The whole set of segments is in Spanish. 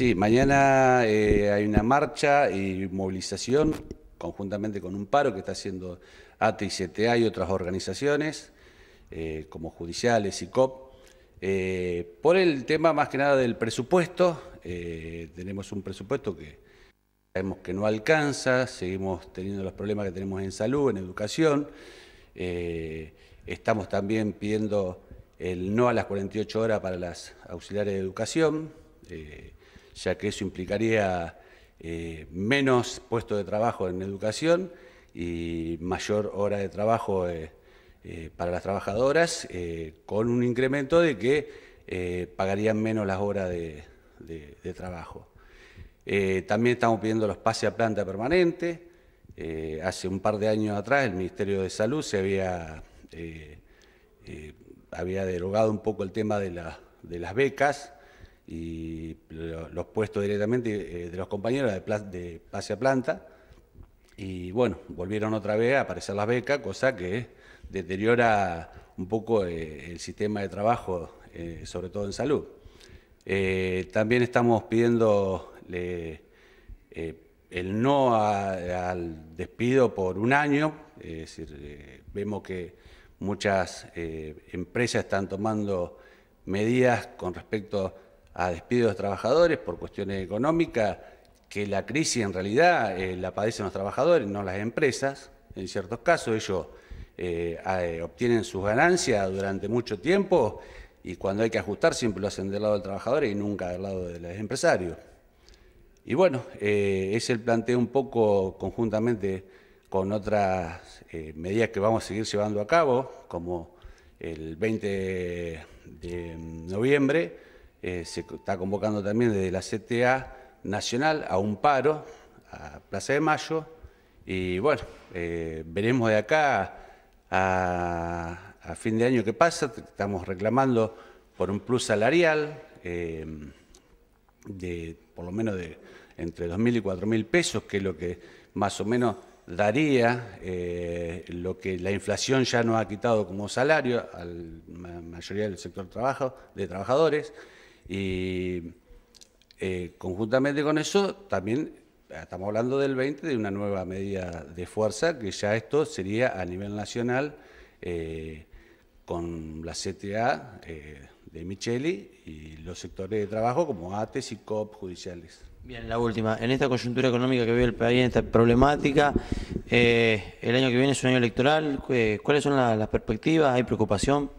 Sí, mañana eh, hay una marcha y movilización conjuntamente con un paro que está haciendo ATE y CTA y otras organizaciones, eh, como judiciales y COP, eh, por el tema más que nada del presupuesto. tenemos un presupuesto que sabemos que no alcanza, seguimos teniendo los problemas que tenemos en salud, en educación. estamos también pidiendo el no a las 48 horas para las auxiliares de educación ya que eso implicaría eh, menos puestos de trabajo en educación y mayor hora de trabajo eh, eh, para las trabajadoras, con un incremento de que pagarían menos las horas de, trabajo. también estamos pidiendo los pases a planta permanente. hace un par de años atrás el Ministerio de Salud se había, derogado un poco el tema de las becas y los puestos directamente eh, de los compañeros de, de pase a planta. Y bueno, volvieron otra vez a aparecer las becas, cosa que deteriora un poco eh, el sistema de trabajo, eh, sobre todo en salud. también estamos pidiendo el no al despido por un año, es decir, vemos que muchas empresas están tomando medidas con respecto a despidos de trabajadores por cuestiones económicas, que la crisis en realidad eh, la padecen los trabajadores, no las empresas. En ciertos casos ellos eh, eh, obtienen sus ganancias durante mucho tiempo y cuando hay que ajustar siempre lo hacen del lado del trabajador y nunca del lado de los empresarios. Y bueno, eh, es el planteo un poco conjuntamente con otras medidas que vamos a seguir llevando a cabo, como el 20 de noviembre eh, se está convocando también desde la CTA Nacional a un paro a Plaza de Mayo y bueno, eh, veremos de acá a, fin de año qué pasa, estamos reclamando por un plus salarial eh, de por lo menos de entre 2.000 y 4.000 pesos, que es lo que más o menos daría lo que la inflación ya nos ha quitado como salario a la mayoría del sector trabajo, de trabajadores. Y eh, conjuntamente con eso, también eh, estamos hablando del 20, de una nueva medida de fuerza, que ya esto sería a nivel nacional eh, con la CTA de Micheli y los sectores de trabajo como ATES y COP judiciales. Bien, la última. En esta coyuntura económica que vive el país, en esta problemática, el año que viene es un año electoral. ¿Cuáles son las perspectivas? ¿Hay preocupación?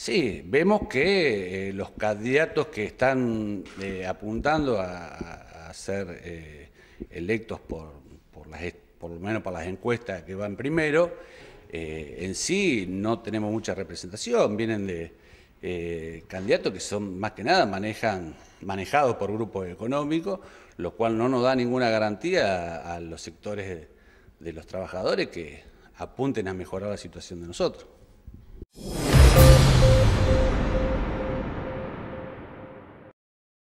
Sí, vemos que eh, los candidatos que están eh, apuntando a, ser eh, electos por, por, lo menos para las encuestas que van primero, en sí no tenemos mucha representación, vienen de candidatos que son más que nada manejados por grupos económicos, lo cual no nos da ninguna garantía a, los sectores de los trabajadores que apunten a mejorar la situación de nosotros.